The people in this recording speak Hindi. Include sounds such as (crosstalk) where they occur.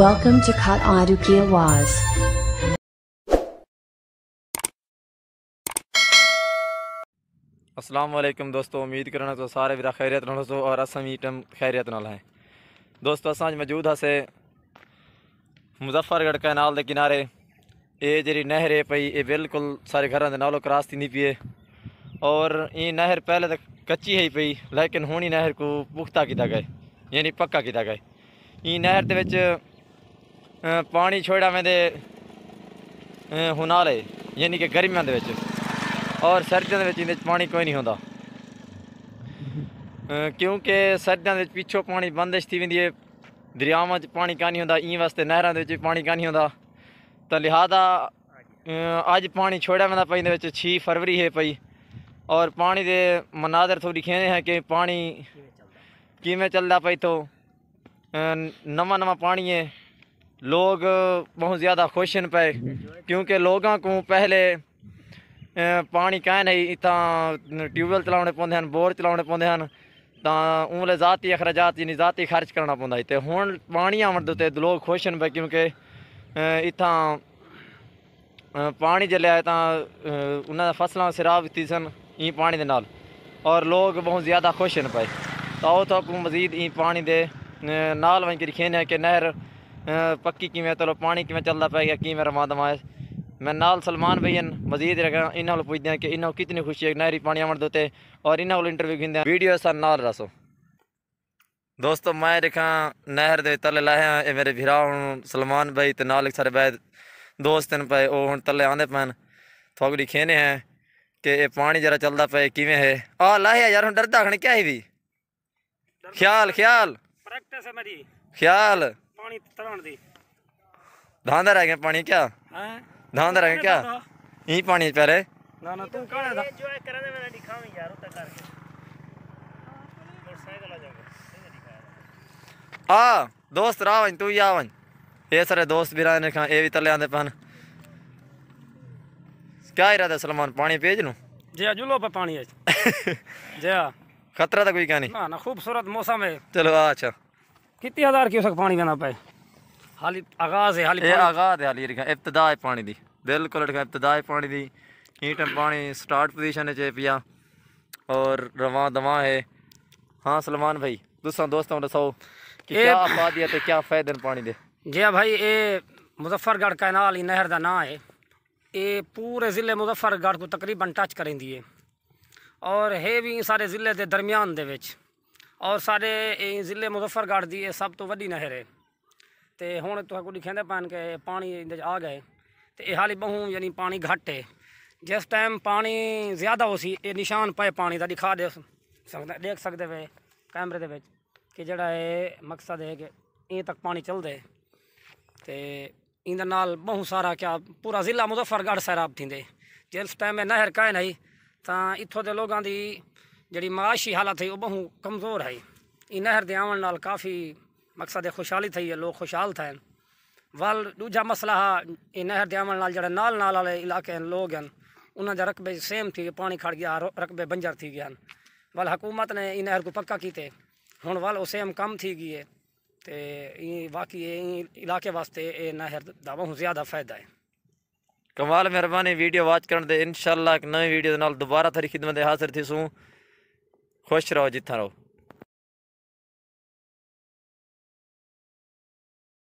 Welcome to Kat Aduki Awaz. Aslam दोस्तों उम्मीद करना तो सारे विरा खैरियत दोस्तों और असम ईटम खैरियत नाल हैं दोस्तों अस मौजूद हाँ से मुजफ्फरगढ़ कैनाल के किनारे ये जी नहर है पई ये बिल्कुल सारे घर के नालों क्रॉस थी नहीं है और ये नहर पहले तो कच्ची है पई लेकिन हूँ ही नहर को पुख्ता किया गए यानी पक्का किया गए ये नहर के पानी छोड़ा में ਹੁਨਾਲ ਹੈ ਯਾਨੀ ਕਿ ਗਰਮੀਆਂ ਦੇ ਵਿੱਚ ਔਰ ਸਰਦੀਆਂ ਦੇ ਵਿੱਚ ਇਹਦੇ ਵਿੱਚ ਪਾਣੀ ਕੋਈ ਨਹੀਂ ਹੁੰਦਾ ਕਿਉਂਕਿ ਸਰਦੀਆਂ ਦੇ ਵਿੱਚ ਪਿੱਛੋਂ ਪਾਣੀ ਬੰਦਸ਼ ਥੀ ਵਿੰਦੀ ਹੈ ਦਰਿਆਵਾਂ 'ਚ ਪਾਣੀ ਕਾਨੀ ਹੁੰਦਾ ਈ ਵਾਸਤੇ ਨਹਿਰਾਂ ਦੇ ਵਿੱਚ ਪਾਣੀ ਕਾਨੀ ਹੁੰਦਾ ਤਾਂ ਲਿਹਾਜ਼ਾ ਅੱਜ ਪਾਣੀ ਛੋੜਿਆ ਮੈਂ ਪਈ ਦੇ ਵਿੱਚ 6 ਫਰਵਰੀ ਹੈ ਪਈ ਔਰ ਪਾਣੀ ਦੇ ਮਨਾਜ਼ਰ ਤੋਂ ਦਿਖੇਨੇ ਹੈ ਕਿ ਪਾਣੀ ਕਿਵੇਂ ਚੱਲਦਾ ਪਈ ਤੋਂ ਨਵਾਂ ਨਵਾਂ ਪਾਣੀ ਹੈ लोग बहुत ज़्यादा खुश हैं पे क्योंकि लोगों को पहले पानी कह नहीं इतना ट्यूबवैल चलाने पौंदे हैं बोर चलाने पौंदे हैं तो उमले जाति अखराजात यानी जाति खर्च करना पौधा इतने हूँ पानी आवण देते लोग खुश हैं पे क्योंकि इतना पानी जल्द आए तो उन्होंने फसलों शराब थी सन ई पानी के नाल और लोग बहुत ज़्यादा खुश हैं पे तो आओ मजीद ई पानी के नाल वहीं खेने के नहर ਪੱਕੀ ਕਿਵੇਂ ਚਲੋ ਪਾਣੀ ਕਿਵੇਂ ਚੱਲਦਾ ਪੈ ਗਿਆ ਕਿਵੇਂ ਰਵਾਂ ਦਵਾਂ ਮੈਂ ਨਾਲ ਸਲਮਾਨ ਭਈ ਹਨ ਮਜ਼ੀਦ ਰਗਾ ਇਹਨਾਂ ਨੂੰ ਪੁੱਛਦੇ ਆ ਕਿ ਇਹਨਾਂ ਨੂੰ ਕਿੰਨੀ ਖੁਸ਼ੀ ਹੈ ਨਹਿਰੀ ਪਾਣੀ ਆਉਣ ਦੇ ਉੱਤੇ ਔਰ ਇਹਨਾਂ ਕੋਲ ਇੰਟਰਵਿਊ ਕਿੰਦੇ ਆ ਵੀਡੀਓ ਸਾ ਨਾਲ ਰਸੋ ਦੋਸਤੋ ਮੈਂ ਰਖਾਂ ਨਹਿਰ ਦੇ ਤਲੇ ਲਾਇਆ ਇਹ ਮੇਰੇ ਭਰਾ ਹੁਣ ਸਲਮਾਨ ਭਾਈ ਤੇ ਨਾਲ ਇੱਕ ਸਾਰੇ ਭਾਈ ਦੋਸਤ ਨੇ ਪਏ ਉਹ ਹੁਣ ਤਲੇ ਆਂਦੇ ਪੈਣ ਥੋੜੀ ਖੇਨੇ ਹੈ ਕਿ ਇਹ ਪਾਣੀ ਜਰਾ ਚੱਲਦਾ ਪਏ ਕਿਵੇਂ ਹੈ ਆ ਲਾਹਿਆ ਯਾਰ ਹੁਣ ਡਰਦਾ ਖਣ ਕਿਆ ਹੀ ਵੀ ਖਿਆਲ ਖਿਆਲ ਪ੍ਰੈਕਟਿਸ ਹੈ ਮੇਰੀ ਖਿਆਲ पानी तो तरण दी धान रह गए पानी क्या धान रह गए क्या यही पानी प्यारे ना ना तू कहां था एंजॉय कर रहे मैंने दिखा यार उतर करके मोटरसाइकिल आ जाओगे आ दोस्त रावन तू यावन ये सारे दोस्त भी राने खां ये भी तले आंदे पन क्या इरादा सलमान पानी भेज लूं जे जुलो पे पानी है (laughs) जे खतरा तो कोई क्या नहीं ना ना खूबसूरत मौसम है चलो अच्छा कितनी हज़ार क्यूसक पानी देना पे हाली आगाज है हाली ये आगाज है हाली रखा इब्तदा पानी दी बिल्कुल रखा इब्तदा पानी दी ईट पानी स्टार्ट पोजीशन है पिया और रवा दवा है हाँ सलमान भाई दूसरा दोस्तों दसो कि क्या आबादी है तो क्या फ़ायदे पानी दे जी भाई ये मुजफ्फरगढ़ कैनाल ही नहर का ना है ये पूरे ज़िले मुजफ्फरगढ़ को तकरीबन टच करेंदी है और है भी सारे ज़िले के दरमियान दे ਔਰ ਸਾਡੇ ਇਹ ਜ਼ਿਲ੍ਹੇ ਮੁਜ਼ਫਰਗੜ੍ਹ ਦੀ ਇਹ ਸਭ ਤੋਂ ਵੱਡੀ ਨਹਿਰ ਹੈ ਤੇ ਹੁਣ ਤੁਹਾਨੂੰ ਕੋਈ ਦਿਖਾਉਂਦਾ ਪਾਣ ਕੇ ਪਾਣੀ ਇੰਦੇ ਆ ਗਏ ਤੇ ਇਹ ਹਾਲੇ ਬਹੁ ਯਾਨੀ ਪਾਣੀ ਘੱਟ ਹੈ ਜਿਸ ਟਾਈਮ ਪਾਣੀ ਜ਼ਿਆਦਾ ਹੋ ਸੀ ਇਹ ਨਿਸ਼ਾਨ ਪਏ ਪਾਣੀ ਦਾ ਦਿਖਾ ਦੇ ਸਕਦਾ ਦੇਖ ਸਕਦੇ ਵੇ ਕੈਮਰੇ ਦੇ ਵਿੱਚ ਕਿ ਜਿਹੜਾ ਇਹ ਮਕਸਦ ਹੈ ਕਿ ਇਹ ਤੱਕ ਪਾਣੀ ਚੱਲਦੇ ਤੇ ਇਹਦੇ ਨਾਲ ਬਹੁਤ ਸਾਰਾ ਕਿਆ ਪੂਰਾ ਜ਼ਿਲ੍ਹਾ ਮੁਜ਼ਫਰਗੜ੍ਹ ਸਰਾਬ ਥਿੰਦੇ ਜਿਸ ਟਾਈਮ ਇਹ ਨਹਿਰ ਕਾਇ ਨਹੀਂ ਤਾਂ ਇੱਥੋਂ ਦੇ ਲੋਕਾਂ ਦੀ जी माशी हालत है वह बहु कमज़ोर है ये नहर के आवन काफ़ी मकसद खुशहाली थी है लोग खुशहाल थे वल दूजा मसला हा ये नहर के आवन जो नाल नाल वाले इलाके हैं लोग हैं उन्होंने रकबे सेम थी पानी खड़ गया रकबे बंजर थी गया वल हकूमत ने इन नहर को पक्का किए हूँ वल वो सेम कम थी गई है तो बाकी इलाके वास्ते ये नहर का बहुत ज़्यादा फायदा है कमाल मेहरबानी वीडियो वाच कर दे इंशाल्लाह एक नई वीडियो दोबारा थरी खिदमत हाजिर थी सूँ qual a esteroide, Tarol?